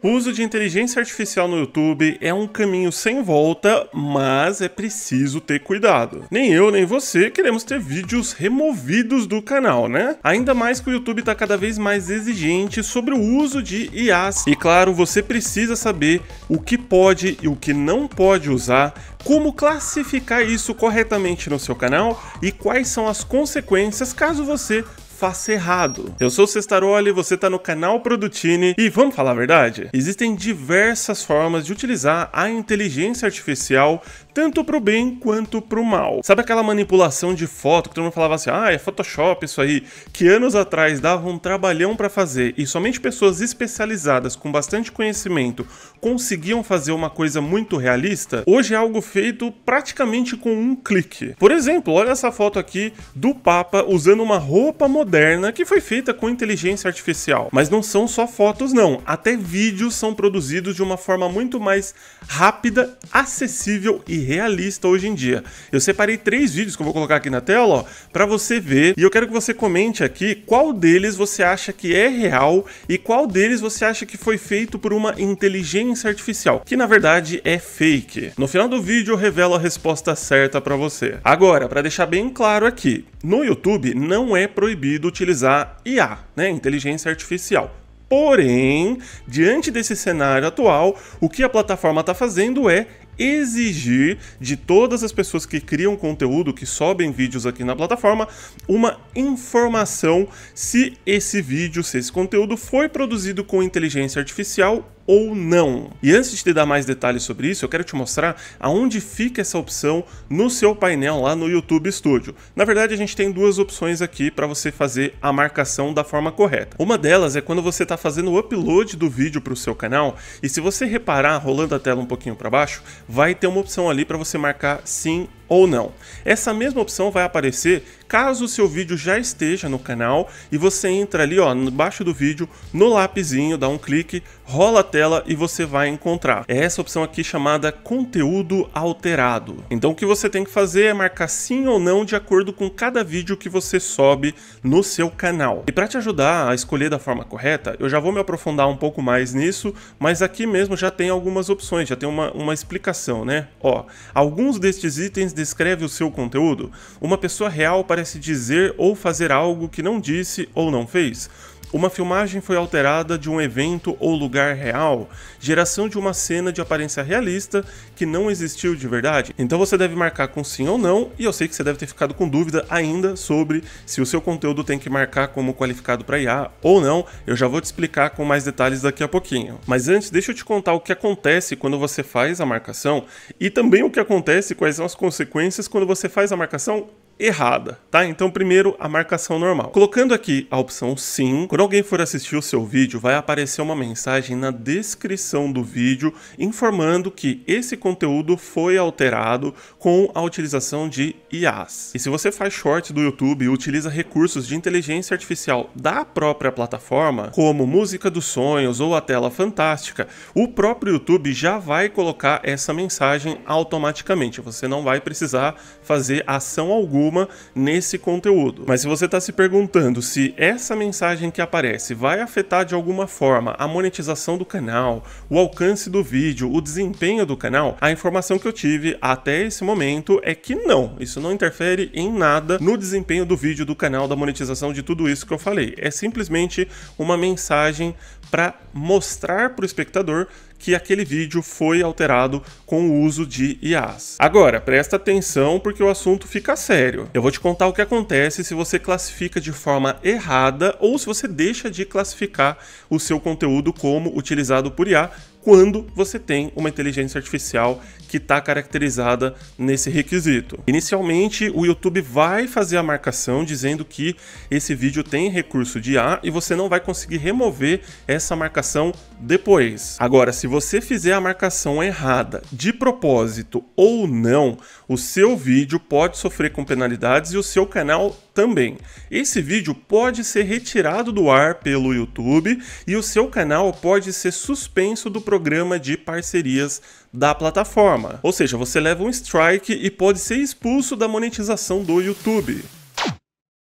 O uso de inteligência artificial no YouTube é um caminho sem volta, mas é preciso ter cuidado. Nem eu nem você queremos ter vídeos removidos do canal, né? Ainda mais que o YouTube está cada vez mais exigente sobre o uso de IAs. E claro, você precisa saber o que pode e o que não pode usar, como classificar isso corretamente no seu canal e quais são as consequências caso você faça errado. Eu sou o Cestaroli, você está no canal Produtini e vamos falar a verdade? Existem diversas formas de utilizar a inteligência artificial tanto para o bem quanto para o mal. Sabe aquela manipulação de foto que todo mundo falava assim, ah, é Photoshop isso aí, que anos atrás dava um trabalhão para fazer e somente pessoas especializadas com bastante conhecimento conseguiam fazer uma coisa muito realista? Hoje é algo feito praticamente com um clique. Por exemplo, olha essa foto aqui do Papa usando uma roupa moderna moderna que foi feita com inteligência artificial. Mas não são só fotos, não. Até vídeos são produzidos de uma forma muito mais rápida, acessível e realista hoje em dia. Eu separei três vídeos que eu vou colocar aqui na tela para você ver e eu quero que você comente aqui qual deles você acha que é real e qual deles você acha que foi feito por uma inteligência artificial, que na verdade é fake. No final do vídeo eu revelo a resposta certa para você. Agora, para deixar bem claro aqui, no YouTube não é proibido utilizar IA, né, inteligência artificial. Porém, diante desse cenário atual, o que a plataforma está fazendo é exigir de todas as pessoas que criam conteúdo, que sobem vídeos aqui na plataforma, uma informação se esse vídeo, se esse conteúdo foi produzido com inteligência artificial ou não. E antes de te dar mais detalhes sobre isso, eu quero te mostrar aonde fica essa opção no seu painel lá no YouTube Studio. Na verdade, a gente tem duas opções aqui para você fazer a marcação da forma correta. Uma delas é quando você está fazendo o upload do vídeo para o seu canal e se você reparar rolando a tela um pouquinho para baixo, vai ter uma opção ali para você marcar sim ou não. Essa mesma opção vai aparecer caso o seu vídeo já esteja no canal e você entra ali ó, embaixo do vídeo, no lapizinho, dá um clique, rola a tela e você vai encontrar. É essa opção aqui chamada conteúdo alterado. Então o que você tem que fazer é marcar sim ou não de acordo com cada vídeo que você sobe no seu canal. E para te ajudar a escolher da forma correta, eu já vou me aprofundar um pouco mais nisso, mas aqui mesmo já tem algumas opções, já tem uma, uma explicação, né? Ó, alguns destes itens descreve o seu conteúdo, uma pessoa real parece dizer ou fazer algo que não disse ou não fez, uma filmagem foi alterada de um evento ou lugar real, geração de uma cena de aparência realista que não existiu de verdade. Então você deve marcar com sim ou não, e eu sei que você deve ter ficado com dúvida ainda sobre se o seu conteúdo tem que marcar como qualificado para IA ou não. Eu já vou te explicar com mais detalhes daqui a pouquinho. Mas antes, deixa eu te contar o que acontece quando você faz a marcação e também o que acontece, quais são as consequências quando você faz a marcação errada, tá? Então, primeiro, a marcação normal. Colocando aqui a opção sim, quando alguém for assistir o seu vídeo, vai aparecer uma mensagem na descrição do vídeo informando que esse conteúdo foi alterado com a utilização de IAs. E se você faz shorts do YouTube e utiliza recursos de inteligência artificial da própria plataforma, como música dos sonhos ou a tela fantástica, o próprio YouTube já vai colocar essa mensagem automaticamente. Você não vai precisar fazer ação alguma alguma nesse conteúdo. Mas se você está se perguntando se essa mensagem que aparece vai afetar de alguma forma a monetização do canal, o alcance do vídeo, o desempenho do canal, a informação que eu tive até esse momento é que não. Isso não interfere em nada no desempenho do vídeo, do canal, da monetização, de tudo isso que eu falei. É simplesmente uma mensagem para mostrar para o espectador que aquele vídeo foi alterado com o uso de IAs. Agora, presta atenção porque o assunto fica sério. Eu vou te contar o que acontece se você classifica de forma errada ou se você deixa de classificar o seu conteúdo como utilizado por IA quando você tem uma inteligência artificial que está caracterizada nesse requisito. Inicialmente, o YouTube vai fazer a marcação dizendo que esse vídeo tem recurso de A e você não vai conseguir remover essa marcação depois. Agora, se você fizer a marcação errada, de propósito ou não, o seu vídeo pode sofrer com penalidades e o seu canal também. Esse vídeo pode ser retirado do ar pelo YouTube e o seu canal pode ser suspenso do programa de parcerias da plataforma. Ou seja, você leva um strike e pode ser expulso da monetização do YouTube.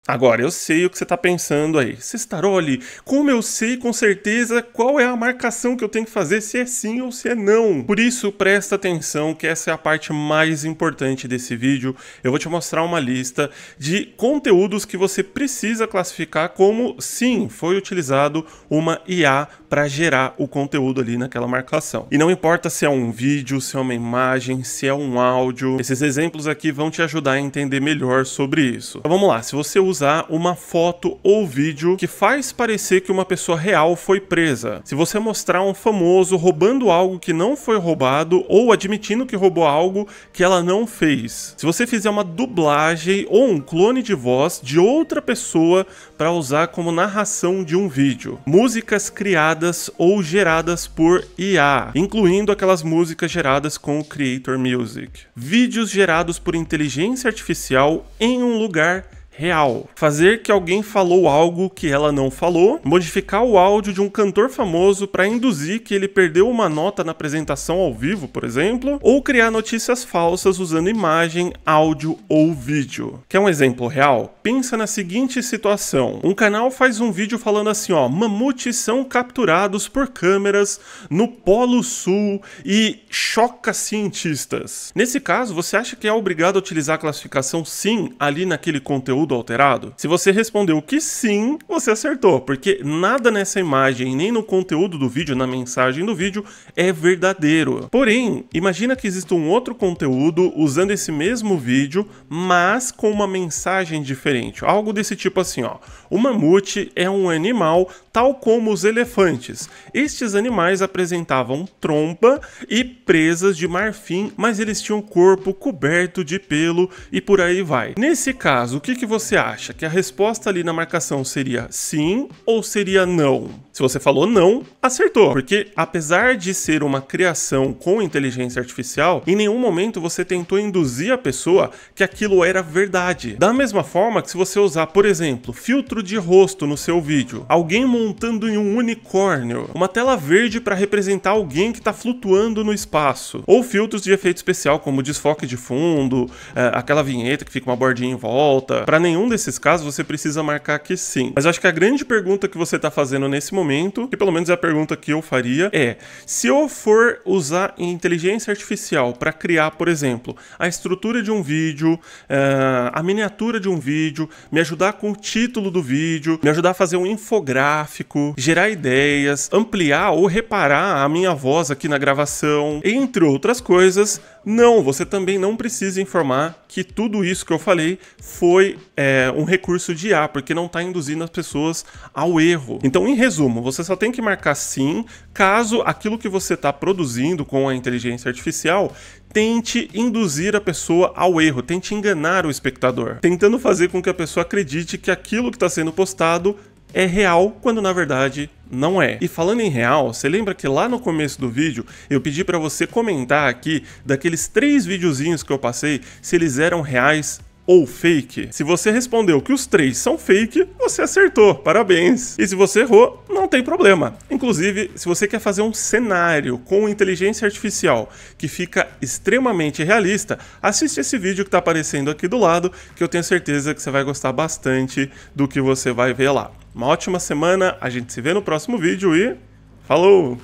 Agora, eu sei o que você está pensando aí. Cestaroli, como eu sei com certeza qual é a marcação que eu tenho que fazer, se é sim ou se é não? Por isso, presta atenção que essa é a parte mais importante desse vídeo. Eu vou te mostrar uma lista de conteúdos que você precisa classificar como sim, foi utilizado uma IA para gerar o conteúdo ali naquela marcação. E não importa se é um vídeo, se é uma imagem, se é um áudio, esses exemplos aqui vão te ajudar a entender melhor sobre isso. Então, vamos lá, se você usa usar uma foto ou vídeo que faz parecer que uma pessoa real foi presa. Se você mostrar um famoso roubando algo que não foi roubado ou admitindo que roubou algo que ela não fez. Se você fizer uma dublagem ou um clone de voz de outra pessoa para usar como narração de um vídeo. Músicas criadas ou geradas por IA, incluindo aquelas músicas geradas com o Creator Music. Vídeos gerados por inteligência artificial em um lugar real. Fazer que alguém falou algo que ela não falou, modificar o áudio de um cantor famoso para induzir que ele perdeu uma nota na apresentação ao vivo, por exemplo, ou criar notícias falsas usando imagem, áudio ou vídeo. Quer um exemplo real? Pensa na seguinte situação: um canal faz um vídeo falando assim, ó, mamutes são capturados por câmeras no Polo Sul e choca cientistas. Nesse caso, você acha que é obrigado a utilizar a classificação sim ali naquele conteúdo alterado? Se você respondeu que sim, você acertou, porque nada nessa imagem, nem no conteúdo do vídeo, na mensagem do vídeo, é verdadeiro. Porém, imagina que exista um outro conteúdo usando esse mesmo vídeo, mas com uma mensagem diferente. Algo desse tipo assim, ó. O mamute é um animal tal como os elefantes. Estes animais apresentavam trompa e presas de marfim, mas eles tinham corpo coberto de pelo e por aí vai. Nesse caso, o que, que você você acha? Que a resposta ali na marcação seria sim ou seria não? Se você falou não, acertou, porque apesar de ser uma criação com inteligência artificial, em nenhum momento você tentou induzir a pessoa que aquilo era verdade. Da mesma forma que se você usar, por exemplo, filtro de rosto no seu vídeo, alguém montando em um unicórnio, uma tela verde para representar alguém que está flutuando no espaço, ou filtros de efeito especial como desfoque de fundo, eh, aquela vinheta que fica uma bordinha em volta, para nenhum desses casos, você precisa marcar que sim. Mas eu acho que a grande pergunta que você está fazendo nesse momento, que pelo menos é a pergunta que eu faria, é: se eu for usar inteligência artificial para criar, por exemplo, a estrutura de um vídeo, eh, a miniatura de um vídeo, me ajudar com o título do vídeo, me ajudar a fazer um infográfico, gerar ideias, ampliar ou reparar a minha voz aqui na gravação, entre outras coisas, não, você também não precisa informar que tudo isso que eu falei foi é, um recurso de A, porque não está induzindo as pessoas ao erro. Então, em resumo, você só tem que marcar sim caso aquilo que você está produzindo com a inteligência artificial tente induzir a pessoa ao erro, tente enganar o espectador, tentando fazer com que a pessoa acredite que aquilo que está sendo postado é real quando na verdade não é. E falando em real, você lembra que lá no começo do vídeo eu pedi para você comentar aqui daqueles três videozinhos que eu passei se eles eram reais ou fake? Se você respondeu que os três são fake, você acertou. Parabéns. E se você errou, não tem problema. Inclusive, se você quer fazer um cenário com inteligência artificial que fica extremamente realista, assiste esse vídeo que está aparecendo aqui do lado, que eu tenho certeza que você vai gostar bastante do que você vai ver lá. Uma ótima semana, a gente se vê no próximo vídeo e falou!